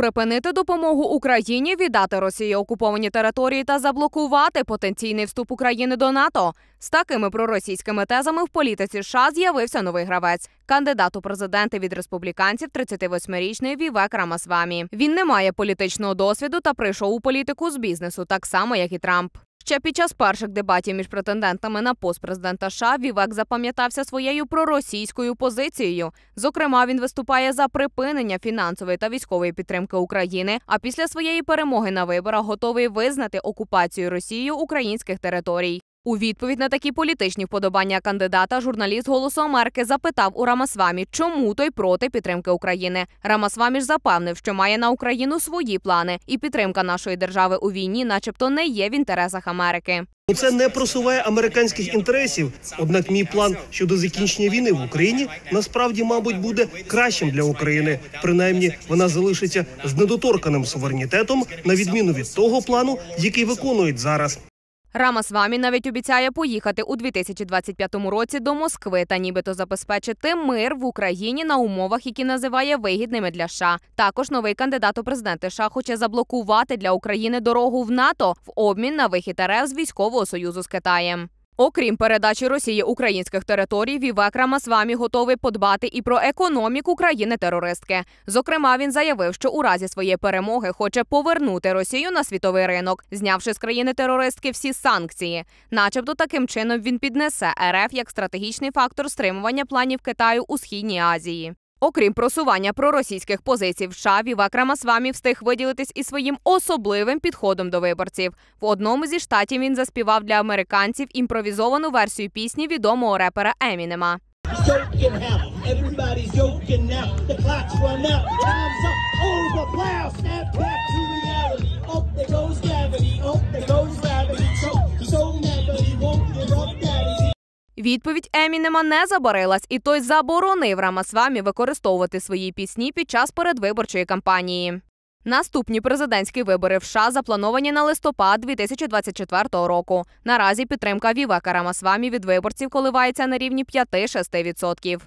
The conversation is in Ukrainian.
припинити допомогу Україні, віддати Росії окуповані території та заблокувати потенційний вступ України до НАТО. З такими проросійськими тезами в політиці США з'явився новий гравець, кандидат у президенти від республіканців, 38-річний Вівек Рамасвамі. Він не має політичного досвіду та прийшов у політику з бізнесу, так само як і Трамп. Ще під час перших дебатів між претендентами на пост президента США Вівек запам'ятався своєю проросійською позицією. Зокрема, він виступає за припинення фінансової та військової підтримки України. А після своєї перемоги на виборах готовий визнати окупацію Росією українських територій. У відповідь на такі політичні вподобання кандидата журналіст Голосу Америки запитав у Рамасвамі, чому той проти підтримки України. Рамасвамі ж запевнив, що має на Україну свої плани, і підтримка нашої держави у війні, начебто, не є в інтересах Америки. Це не просуває американських інтересів. Однак, мій план щодо закінчення війни в Україні насправді, мабуть, буде кращим для України. Принаймні, вона залишиться з недоторканим суверенітетом на відміну від того плану, який виконують зараз. Рама вами навіть обіцяє поїхати у 2025 році до Москви та нібито забезпечити мир в Україні на умовах, які називає вигідними для США. Також новий кандидат у президенти США хоче заблокувати для України дорогу в НАТО в обмін на вихід РФ з військового союзу з Китаєм. Окрім передачі Росії українських територій, Вівек Рамасвамі готовий подбати і про економіку країни-терористки. Зокрема, він заявив, що у разі своєї перемоги хоче повернути Росію на світовий ринок, знявши з країни терористки всі санкції, начебто таким чином він піднесе РФ як стратегічний фактор стримування планів Китаю у східній Азії. Окрім просування проросійських позицій в США, Віва Крамасвамі встиг виділитись і своїм особливим підходом до виборців. В одному зі штатів він заспівав для американців імпровізовану версію пісні відомого репера Емінема. Відповідь Емінема не забарилась, і той заборонив Рамасвамі використовувати свої пісні під час передвиборчої кампанії. Наступні президентські вибори в США заплановані на листопад 2024 року. Наразі підтримка Вівека Рамасвамі від виборців коливається на рівні 5-6%.